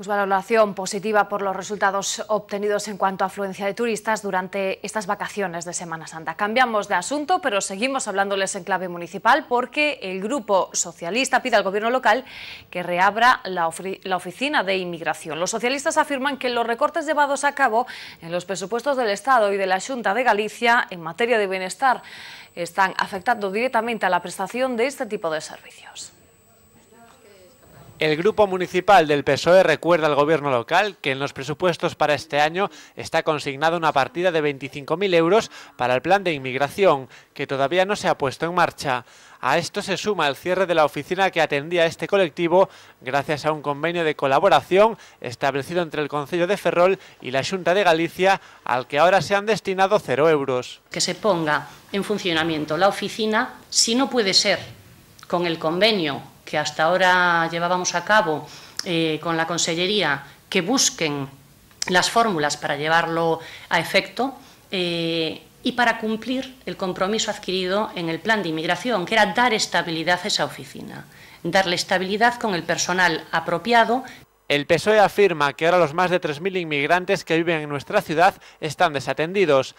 Pues valoración positiva por los resultados obtenidos en cuanto a afluencia de turistas durante estas vacaciones de Semana Santa. Cambiamos de asunto, pero seguimos hablándoles en clave municipal porque el Grupo Socialista pide al Gobierno local que reabra la, la oficina de inmigración. Los socialistas afirman que los recortes llevados a cabo en los presupuestos del Estado y de la Junta de Galicia en materia de bienestar están afectando directamente a la prestación de este tipo de servicios. El grupo municipal del PSOE recuerda al gobierno local que en los presupuestos para este año está consignada una partida de 25.000 euros para el plan de inmigración, que todavía no se ha puesto en marcha. A esto se suma el cierre de la oficina que atendía a este colectivo gracias a un convenio de colaboración establecido entre el Concello de Ferrol y la Junta de Galicia, al que ahora se han destinado cero euros. Que se ponga en funcionamiento la oficina, si no puede ser con el convenio que hasta ahora llevábamos a cabo eh, con la Consellería, que busquen las fórmulas para llevarlo a efecto eh, y para cumplir el compromiso adquirido en el plan de inmigración, que era dar estabilidad a esa oficina, darle estabilidad con el personal apropiado. El PSOE afirma que ahora los más de 3.000 inmigrantes que viven en nuestra ciudad están desatendidos.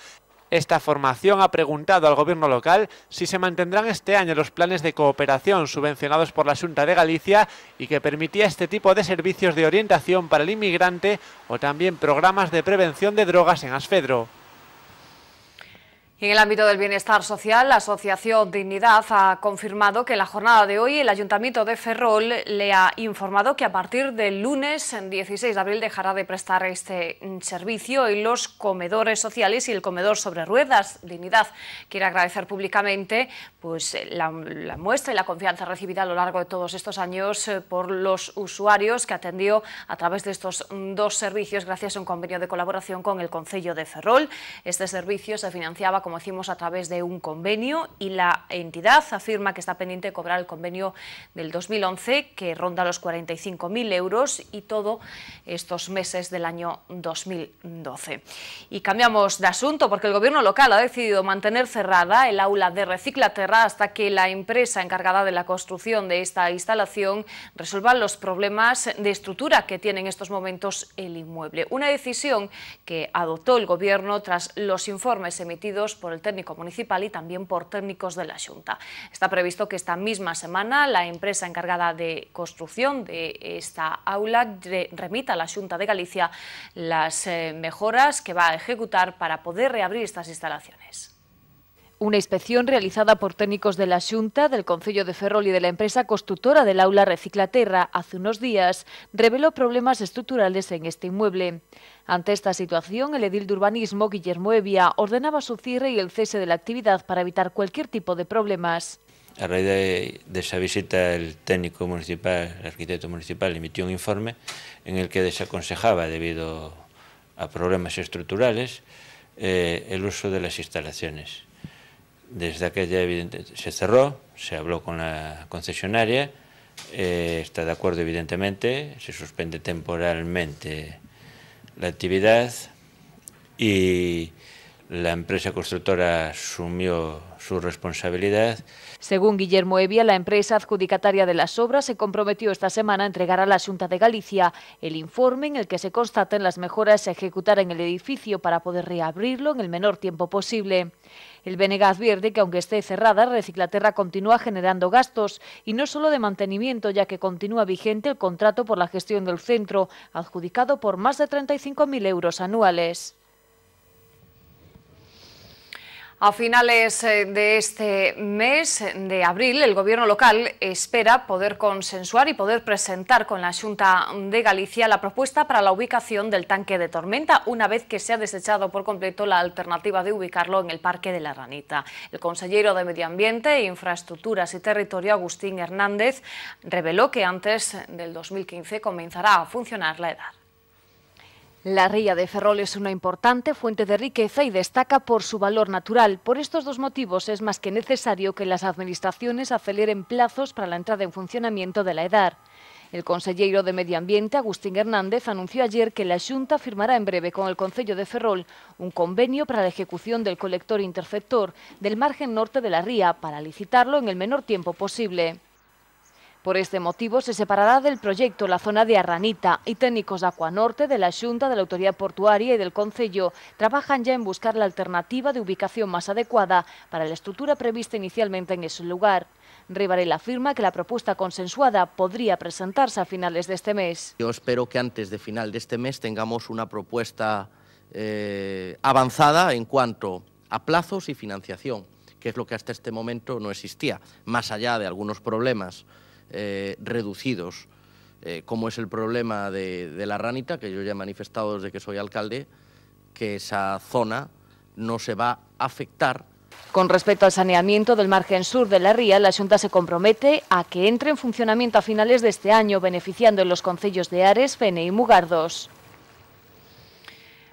Esta formación ha preguntado al gobierno local si se mantendrán este año los planes de cooperación subvencionados por la Junta de Galicia y que permitía este tipo de servicios de orientación para el inmigrante o también programas de prevención de drogas en Asfedro. En el ámbito del bienestar social, la Asociación Dignidad ha confirmado que en la jornada de hoy el Ayuntamiento de Ferrol le ha informado que a partir del lunes 16 de abril dejará de prestar este mm, servicio y los comedores sociales y el comedor sobre ruedas. Dignidad quiere agradecer públicamente pues, eh, la, muestra y la confianza recibida a lo largo de todos estos años eh, por los usuarios que atendió a través de estos mm, dos servicios gracias a un convenio de colaboración con el Concello de Ferrol. Este servicio se financiaba con como decimos, a través de un convenio y la entidad afirma que está pendiente de cobrar el convenio del 2011, que ronda los 45.000 euros y todo estos meses del año 2012. Y cambiamos de asunto porque el gobierno local ha decidido mantener cerrada el aula de Reciclaterra hasta que la empresa encargada de la construcción de esta instalación resuelva los problemas de estructura que tiene en estos momentos el inmueble. Una decisión que adoptó el gobierno tras los informes emitidos por el técnico municipal y también por técnicos de la Junta. Está previsto que esta misma semana la empresa encargada de construcción de esta aula remita a la Junta de Galicia las eh, mejoras que va a ejecutar para poder reabrir estas instalaciones. Una inspección realizada por técnicos de la Xunta, del Concello de Ferrol y de la empresa constructora del aula Reciclaterra hace unos días reveló problemas estructurales en este inmueble. Ante esta situación, el edil de urbanismo, Guillermo Evia, ordenaba su cierre y el cese de la actividad para evitar cualquier tipo de problemas. A raíz de, esa visita, el técnico municipal, el arquitecto municipal, emitió un informe en el que desaconsejaba, debido a problemas estructurales, eh, el uso de las instalaciones. Desde aquella, evidente, se cerró, se habló con la concesionaria, eh, está de acuerdo, evidentemente, se suspende temporalmente la actividad y la empresa constructora asumió su responsabilidad. Según Guillermo Evia, la empresa adjudicataria de las obras se comprometió esta semana a entregar a la Junta de Galicia el informe en el que se constaten las mejoras a ejecutar en el edificio para poder reabrirlo en el menor tiempo posible. El BNG advierte que aunque esté cerrada, Reciclaterra continúa generando gastos y no solo de mantenimiento, ya que continúa vigente el contrato por la gestión del centro, adjudicado por más de 35.000 euros anuales. A finales eh, de este mes de abril, el Gobierno local espera poder consensuar y poder presentar con la Junta de Galicia la propuesta para la ubicación del tanque de tormenta, una vez que se ha desechado por completo la alternativa de ubicarlo en el Parque de la Ranita. El consejero de Medio Ambiente, Infraestructuras y Territorio, Agustín Hernández, reveló que antes del 2015 comenzará a funcionar la edad. La ría de Ferrol es una importante fuente de riqueza y destaca por su valor natural. Por estos dos motivos es más que necesario que las administraciones aceleren plazos para la entrada en funcionamiento de la EDAR. El consejero de Medio Ambiente, Agustín Hernández, anunció ayer que la Junta firmará en breve con el Consejo de Ferrol un convenio para la ejecución del colector interceptor del margen norte de la ría para licitarlo en el menor tiempo posible. Por este motivo, se separará del proyecto la zona de Arranita y técnicos de Acuanorte, de la Junta, de la Autoridad Portuaria y del Concello trabajan ya en buscar la alternativa de ubicación más adecuada para la estructura prevista inicialmente en ese lugar. Rivarel afirma que la propuesta consensuada podría presentarse a finales de este mes. Yo espero que antes de final de este mes tengamos una propuesta eh, avanzada en cuanto a plazos y financiación, que es lo que hasta este momento no existía, más allá de algunos problemas eh, reducidos, eh, como es el problema de, la ranita, que yo ya he manifestado desde que soy alcalde, que esa zona no se va a afectar. Con respecto al saneamiento del margen sur de la ría, la Junta se compromete a que entre en funcionamiento a finales de este año, beneficiando en los concellos de Ares, Fene y Mugardos.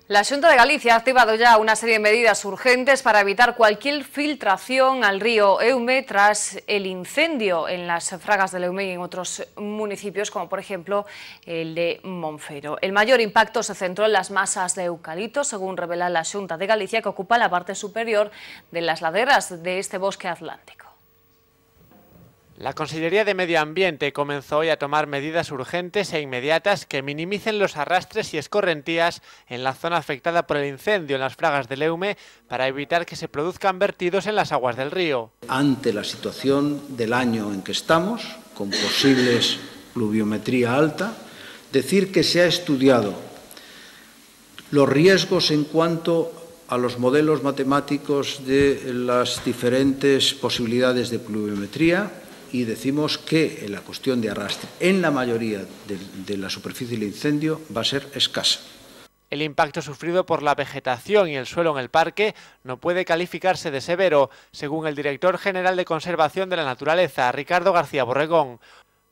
La Junta de Galicia ha activado ya una serie de medidas urgentes para evitar cualquier filtración al río Eume tras el incendio en las fragas del Eume y en otros municipios, como por ejemplo el de Monfero. El mayor impacto se centró en las masas de eucalipto, según revela la Junta de Galicia, que ocupa la parte superior de las laderas de este bosque atlántico. La Consellería de Medio Ambiente comenzó hoy a tomar medidas urgentes e inmediatas que minimicen los arrastres y escorrentías en la zona afectada por el incendio en las fragas del Eume para evitar que se produzcan vertidos en las aguas del río. Ante la situación del año en que estamos, con posibles pluviometría alta, decir que se ha estudiado los riesgos en cuanto a los modelos matemáticos de las diferentes posibilidades de pluviometría, y decimos que la cuestión de arrastre en la mayoría de, la superficie del incendio va a ser escasa. El impacto sufrido por la vegetación y el suelo en el parque no puede calificarse de severo, según el director general de Conservación de la Naturaleza, Ricardo García Borregón.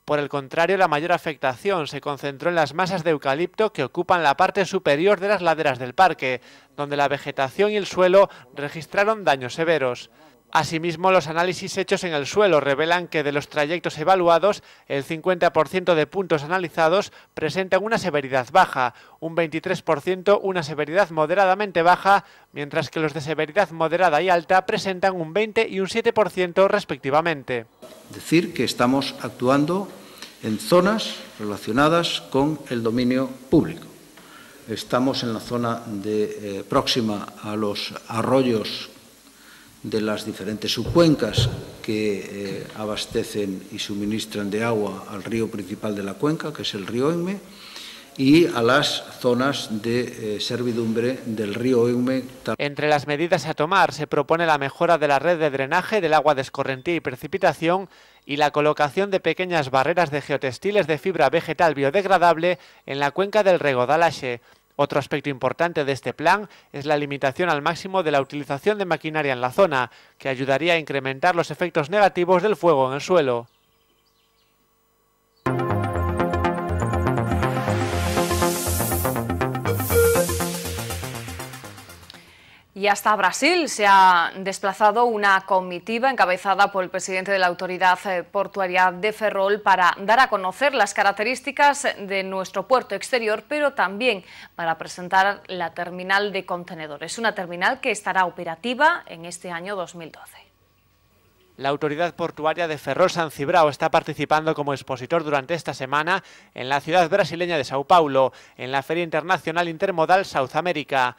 Por el contrario, la mayor afectación se concentró en las masas de eucalipto que ocupan la parte superior de las laderas del parque, donde la vegetación y el suelo registraron daños severos. Asimismo, los análisis hechos en el suelo revelan que de los trayectos evaluados, el 50% de puntos analizados presentan una severidad baja, un 23% una severidad moderadamente baja, mientras que los de severidad moderada y alta presentan un 20 y un 7% respectivamente. Decir que estamos actuando en zonas relacionadas con el dominio público. Estamos en la zona de, eh, próxima a los arroyos de las diferentes subcuencas que eh, abastecen y suministran de agua al río principal de la cuenca, que es el río Eume, y a las zonas de eh, servidumbre del río Eume. Entre las medidas a tomar se propone la mejora de la red de drenaje del agua de escorrentía y precipitación y la colocación de pequeñas barreras de geotextiles de fibra vegetal biodegradable en la cuenca del Dalashe. Otro aspecto importante de este plan es la limitación al máximo de la utilización de maquinaria en la zona, que ayudaría a incrementar los efectos negativos del fuego en el suelo. Y hasta Brasil se ha desplazado una comitiva encabezada por el presidente de la Autoridad eh, Portuaria de Ferrol para dar a conocer las características de nuestro puerto exterior, pero también para presentar la terminal de contenedores, una terminal que estará operativa en este año 2012. La autoridad portuaria de Ferrol San Cibrao está participando como expositor durante esta semana en la ciudad brasileña de Sao Paulo, en la Feria Internacional Intermodal South America.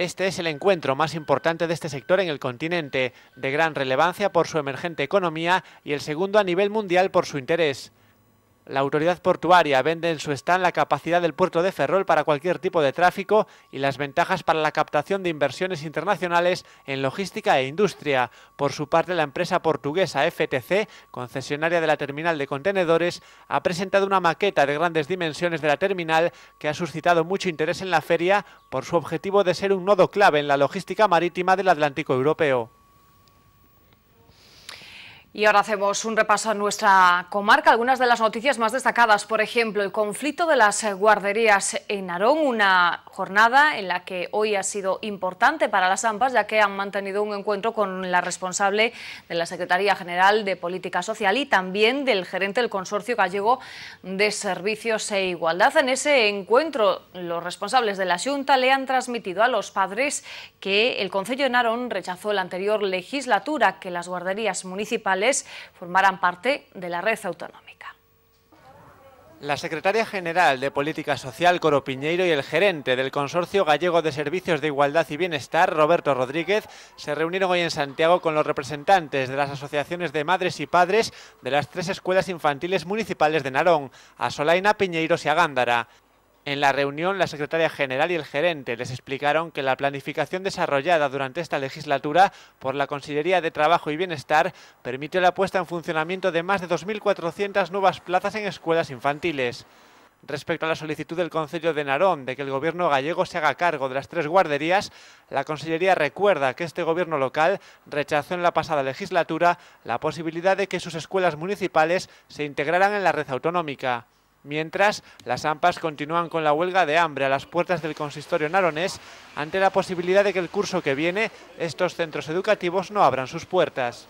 Este es el encuentro más importante de este sector en el continente, de gran relevancia por su emergente economía y el segundo a nivel mundial por su interés. La autoridad portuaria vende en su stand la capacidad del puerto de Ferrol para cualquier tipo de tráfico y las ventajas para la captación de inversiones internacionales en logística e industria. Por su parte, la empresa portuguesa FTC, concesionaria de la terminal de contenedores, ha presentado una maqueta de grandes dimensiones de la terminal que ha suscitado mucho interés en la feria por su objetivo de ser un nodo clave en la logística marítima del Atlántico Europeo. Y ahora hacemos un repaso a nuestra comarca, algunas de las noticias más destacadas, por ejemplo, el conflicto de las guarderías en Arón, una jornada en la que hoy ha sido importante para las AMPAs, ya que han mantenido un encuentro con la responsable de la Secretaría General de Política Social y también del gerente del Consorcio Gallego de Servicios e Igualdad. En ese encuentro, los responsables de la Junta le han transmitido a los padres que el Consejo de Narón rechazó la anterior legislatura que las guarderías municipales formarán parte de la red autonómica. La secretaria general de Política Social, Coro Piñeiro, y el gerente del Consorcio Gallego de Servicios de Igualdad y Bienestar, Roberto Rodríguez, se reunieron hoy en Santiago con los representantes de las asociaciones de madres y padres de las tres escuelas infantiles municipales de Narón, a solaina Piñeiros y Gándara. En la reunión, la secretaria general y el gerente les explicaron que la planificación desarrollada durante esta legislatura por la Consellería de Trabajo y Bienestar permitió la puesta en funcionamiento de más de 2.400 nuevas plazas en escuelas infantiles. Respecto a la solicitud del Concello de Narón de que el Gobierno gallego se haga cargo de las tres guarderías, la Consellería recuerda que este Gobierno local rechazó en la pasada legislatura la posibilidad de que sus escuelas municipales se integraran en la red autonómica. Mientras, las AMPAs continúan con la huelga de hambre a las puertas del consistorio naronés ante la posibilidad de que el curso que viene estos centros educativos no abran sus puertas.